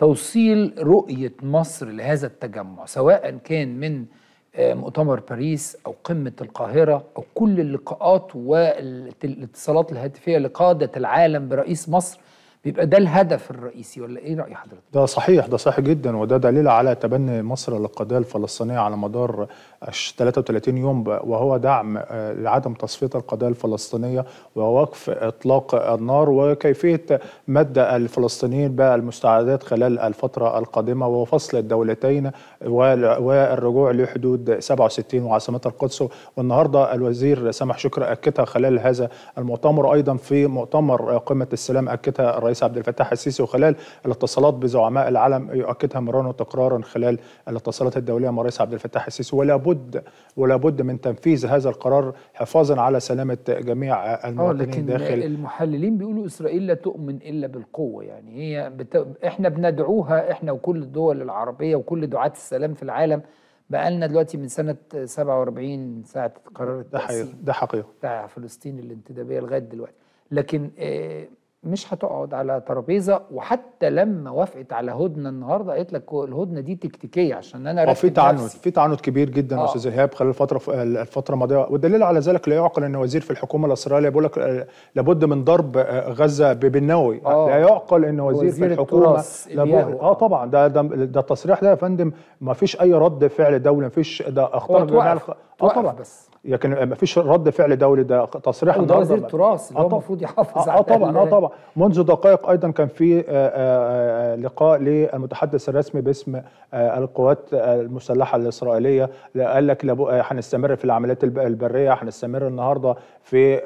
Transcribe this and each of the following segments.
توصيل رؤية مصر لهذا التجمع سواء كان من آه، مؤتمر باريس أو قمة القاهرة أو كل اللقاءات والاتصالات الهاتفية لقادة العالم برئيس مصر بيبقى ده الهدف الرئيسي ولا ايه راي حضرتك ده صحيح ده صحيح جدا وده دليل على تبني مصر للقضيه الفلسطينيه على مدار 33 يوم وهو دعم آه، لعدم تصفيه القضيه الفلسطينيه ووقف اطلاق النار وكيفيه مد الفلسطينيين المستعدات خلال الفتره القادمه وفصل الدولتين والرجوع لحدود 67 وعاصمه القدس والنهارده الوزير سامح شكر اكدها خلال هذا المؤتمر ايضا في مؤتمر قمه السلام اكدها الرئيس الرئيس عبد الفتاح السيسي وخلال الاتصالات بزعماء العالم يؤكدها مرارا وتكرارا خلال الاتصالات الدوليه مع الرئيس عبد الفتاح السيسي ولا بد ولا بد من تنفيذ هذا القرار حفاظا على سلامه جميع آه، المواطنين لكن داخل المحللين بيقولوا اسرائيل لا تؤمن الا بالقوه يعني هي بت... احنا بندعوها احنا وكل الدول العربيه وكل دعاه السلام في العالم بقى لنا دلوقتي من سنة 47 من ساعة قرار التقسيم ده حقيقة ده حقيقة بتاع فلسطين الانتدابية لغاية دلوقتي لكن آه، مش هتقعد على ترابيزه وحتى لما وافقت على هدنه النهارده قالت لك الهدنه دي تكتيكيه عشان انا آه، في تعنت في تعنت كبير جدا يا آه. استاذ ايهاب خلال الفتره الفتره الماضيه والدليل على ذلك لا يعقل ان وزير في الحكومه الاسرائيليه بيقول لك آه، لابد من ضرب آه، غزه بالنووي آه. لا يعقل ان وزير, وزير في الحكومه اه طبعا ده ده, ده التصريح ده يا فندم ما فيش اي رد فعل دولي ما فيش ده اخطاء اه طبعا بس لكن ما فيش رد فعل دولي ده تصريح ده وزير التراث اللي هو آه المفروض يحافظ آه آه على اه طبعا اه طبعا منذ دقائق ايضا كان في لقاء للمتحدث الرسمي باسم القوات المسلحه الاسرائيليه قال لك هنستمر في العمليات البريه هنستمر النهارده في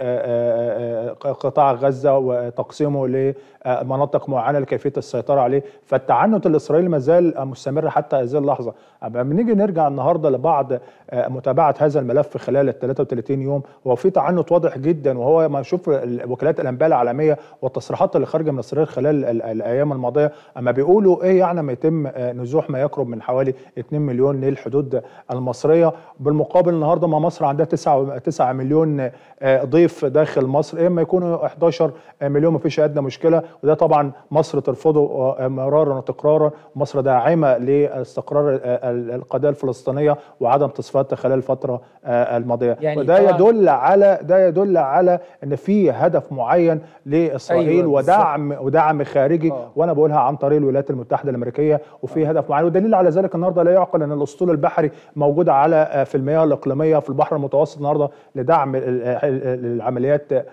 قطاع غزه وتقسيمه لمناطق معينه لكيفيه السيطره عليه فالتعنت الاسرائيلي ما زال مستمر حتى هذه اللحظه اما بنيجي نرجع النهارده لبعض متابعه هذا الملف خلال ال 33 يوم هو في تعنت واضح جدا وهو ما شوف وكالات الانباء العالميه والتصريحات اللي خارجه من الصراير خلال الايام الماضيه اما بيقولوا ايه يعني ما يتم آه، نزوح ما يقرب من حوالي 2 مليون للحدود المصريه بالمقابل النهارده ما مصر عندها 9 9 مليون آه، ضيف داخل مصر اما إيه، يكونوا 11 آه، مليون ما فيش ادنى مشكله وده طبعا مصر ترفضه مرارا وتكرارا مصر داعمه لاستقرار القضيه الفلسطينيه وعدم تصفياتها خلال فتره الفتره آه، الماضيه يعني وده يدل على ده يدل على ان في هدف معين لاسرائيل أيوة ودعم بالزبط. ودعم خارجي أوه. وانا بقولها عن طريق الولايات المتحده الامريكيه وفي أوه. هدف معين ودليل على ذلك النهارده لا يعقل ان الاسطول البحري موجود على آه، في المياه الاقليميه في البحر المتوسط النهارده لدعم العمليات آه،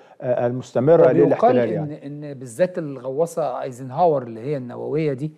المستمره للاحتلال يعني إن, ان بالذات الغواصه ايزنهاور اللي هي النوويه دي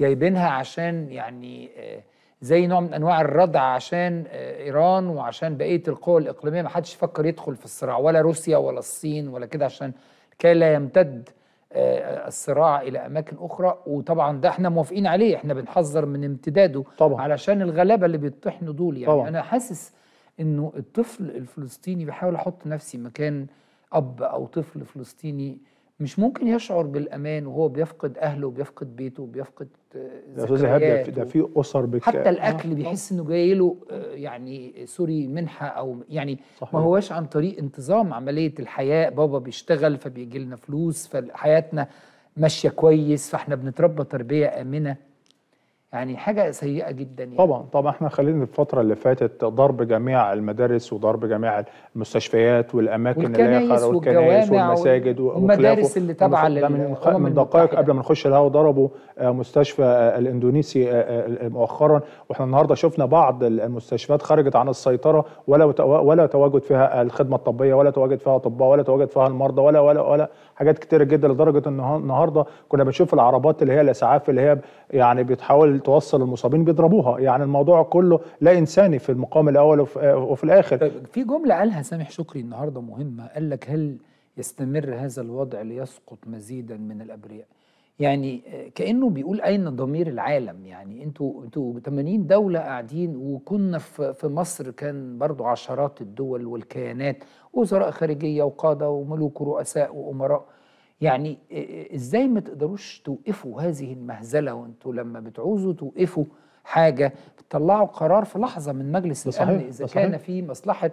جايبينها عشان يعني آه زي نوع من انواع الردع عشان آه، ايران وعشان بقيه القوى الاقليميه ما حدش يفكر يدخل في الصراع ولا روسيا ولا الصين ولا كده عشان كي لا يمتد آه، الصراع الى اماكن اخرى وطبعا ده احنا موافقين عليه احنا بنحذر من امتداده طبعا علشان الغلابه اللي بيطحنوا دول يعني طبعا. انا حاسس انه الطفل الفلسطيني بحاول احط نفسي مكان اب او طفل فلسطيني مش ممكن يشعر بالامان وهو بيفقد اهله وبيفقد بيته وبيفقد ذكرياته آه، ده في اسر بك... حتى آه. الاكل آه. بيحس انه جاي له آه، يعني سوري منحه او يعني صحيح. ما هواش عن طريق انتظام عمليه الحياه بابا بيشتغل فبيجي لنا فلوس فحياتنا ماشيه كويس فاحنا بنتربى تربيه امنه يعني حاجه سيئه جدا يعني. طبعا طبعا احنا خلينا الفتره اللي فاتت ضرب جميع المدارس وضرب جميع المستشفيات والاماكن اللي هي خارج والكنائس والمساجد والمدارس اللي تابعه من, من دقائق قبل ما نخش الهواء ضربوا آه، مستشفى آه، الاندونيسي آه، مؤخرا واحنا النهارده شفنا بعض المستشفيات خرجت عن السيطره ولا ولا تواجد فيها الخدمه الطبيه ولا تواجد فيها اطباء ولا تواجد فيها المرضى ولا ولا ولا حاجات كتيره جدا لدرجه ان النهارده كنا بنشوف العربات اللي هي الاسعاف اللي هي يعني بتحاول توصل المصابين بيضربوها يعني الموضوع كله لا انساني في المقام الاول آه، وفي, الاخر طيب في جمله قالها سامح شكري النهارده مهمه قال لك هل يستمر هذا الوضع ليسقط مزيدا من الابرياء يعني آه، كانه بيقول اين ضمير العالم يعني انتوا انتوا 80 دوله قاعدين وكنا في في مصر كان برضو عشرات الدول والكيانات وزراء خارجيه وقاده وملوك ورؤساء وامراء يعني آه، آه، ازاي ما تقدروش توقفوا هذه المهزله وانتوا لما بتعوزوا توقفوا حاجه بتطلعوا قرار في لحظه من مجلس الامن اذا كان في مصلحه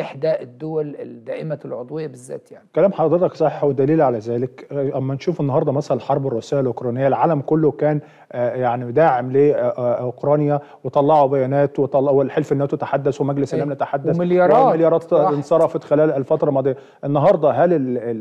إحدى الدول الدائمة العضوية بالذات يعني كلام حضرتك صح ودليل على ذلك أما نشوف النهاردة مثلا الحرب الروسية الأوكرانية العالم كله كان آه، يعني داعم لأوكرانيا آه، آه، وطلعوا بيانات وطلعوا والحلف الناتو تحدث ومجلس الأمن إيه؟ تحدث ومليارات مليارات انصرفت خلال الفترة الماضية النهاردة هل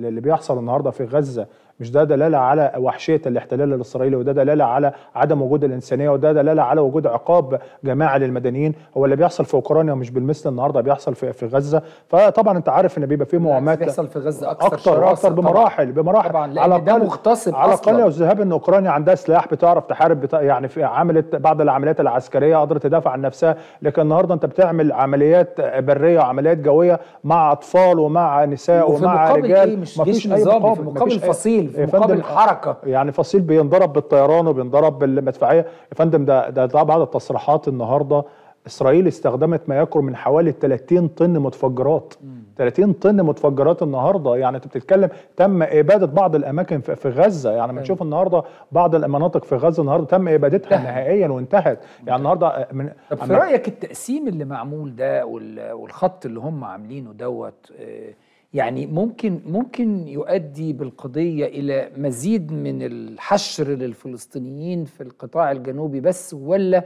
اللي بيحصل النهاردة في غزة مش ده دلاله على وحشيه الاحتلال الاسرائيلي وده دلاله على عدم وجود الانسانيه وده دلاله على وجود عقاب جماعي للمدنيين هو اللي بيحصل في اوكرانيا مش بالمثل النهارده بيحصل في في غزه فطبعا انت عارف ان بيبقى في مهمات بيحصل في غزه اكثر اكثر اكثر بمراحل بمراحل طبعا لأن على ده مغتصب على الاقل الذهاب ان اوكرانيا عندها سلاح بتعرف تحارب بتا... يعني في عملت بعض العمليات العسكريه قدرت تدافع عن نفسها لكن النهارده انت بتعمل عمليات بريه وعمليات جويه مع اطفال ومع نساء ومع رجال إيه مفيش اي مقابل في مقابل فصيل في مقابل حركه يعني فصيل بينضرب بالطيران وبينضرب بالمدفعيه يا فندم ده ده بعد التصريحات النهارده اسرائيل استخدمت ما يقرب من حوالي 30 طن متفجرات مم. 30 طن متفجرات النهارده يعني انت بتتكلم تم اباده بعض الاماكن في غزه يعني ما تشوف النهارده بعض المناطق في غزه النهارده تم ابادتها انتهت. نهائيا وانتهت يعني النهارده آه، من طب في رايك التقسيم اللي معمول ده والخط اللي هم عاملينه دوت إيه يعني ممكن ممكن يؤدي بالقضيه الى مزيد من الحشر للفلسطينيين في القطاع الجنوبي بس ولا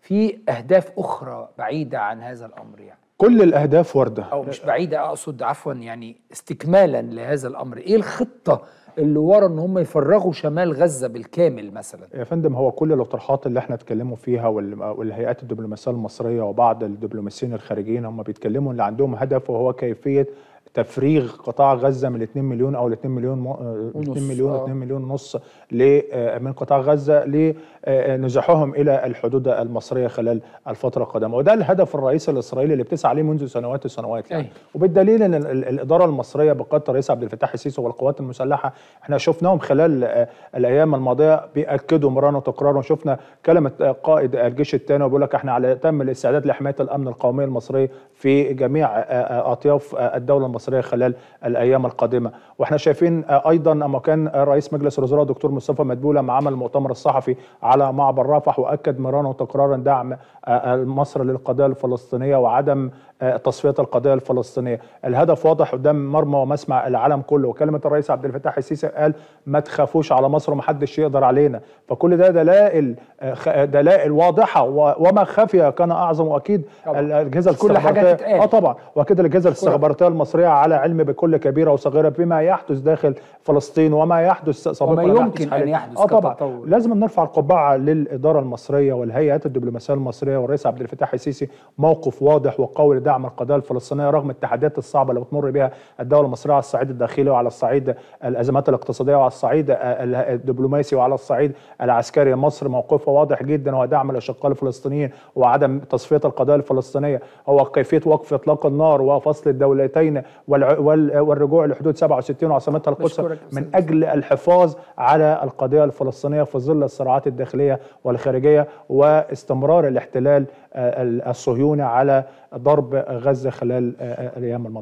في اهداف اخرى بعيده عن هذا الامر يعني كل الاهداف وارده او مش بعيده اقصد عفوا يعني استكمالا لهذا الامر ايه الخطه اللي ورا ان هم يفرغوا شمال غزه بالكامل مثلا يا فندم هو كل الاطروحات اللي احنا اتكلموا فيها والهيئات الدبلوماسيه المصريه وبعض الدبلوماسيين الخارجيين هم بيتكلموا اللي عندهم هدف وهو كيفيه تفريغ قطاع غزه من 2 مليون او 2 مليون م... 2 مليون 2 آه. مليون ونص آه، من قطاع غزه لنزوحهم آه، الى الحدود المصريه خلال الفتره القادمه وده الهدف الرئيسي الاسرائيلي اللي بتسعى عليه منذ سنوات وسنوات يعني وبالدليل ان الاداره المصريه بقياده الرئيس عبد الفتاح السيسي والقوات المسلحه احنا شفناهم خلال الايام الماضيه بياكدوا مرارا وتكرارا شفنا كلمه قائد الجيش الثاني وبيقول لك احنا على تم الاستعداد لحمايه الامن القومي المصري في جميع اطياف الدوله المصريه المصريه خلال الايام القادمه واحنا شايفين آه، ايضا اما كان آه، رئيس مجلس الوزراء دكتور مصطفى مدبوله مع عمل المؤتمر الصحفي على معبر رفح واكد مرارا وتكرارا دعم آه، مصر للقضيه الفلسطينيه وعدم تصفيه القضيه الفلسطينيه الهدف واضح قدام مرمى ومسمع العالم كله وكلمه الرئيس عبد الفتاح السيسي قال ما تخافوش على مصر ومحدش يقدر علينا فكل ده دلائل دلائل واضحه وما خفي كان اعظم واكيد الاجهزه كل حاجه اه طبعا واكيد الاجهزه الاستخباراتيه المصريه الشارع على علم بكل كبيره وصغيره بما يحدث داخل فلسطين وما يحدث سابقا وما يمكن ان يحدث اه طبعا كتطور. لازم نرفع القبعه للاداره المصريه والهيئات الدبلوماسيه المصريه والرئيس عبد الفتاح السيسي موقف واضح وقوي لدعم القضيه الفلسطينيه رغم التحديات الصعبه اللي بتمر بها الدوله المصريه على الصعيد الداخلي وعلى الصعيد الازمات الاقتصاديه وعلى الصعيد الدبلوماسي وعلى الصعيد العسكري مصر موقفها واضح جدا هو دعم الاشقاء الفلسطينيين وعدم تصفيه القضيه الفلسطينيه هو كيفيه وقف اطلاق النار وفصل الدولتين والرجوع لحدود 67 وعاصمتها القدس من أجل الحفاظ على القضية الفلسطينية في ظل الصراعات الداخلية والخارجية واستمرار الاحتلال آه، الصهيوني على ضرب غزة خلال آه، آه، الأيام الماضية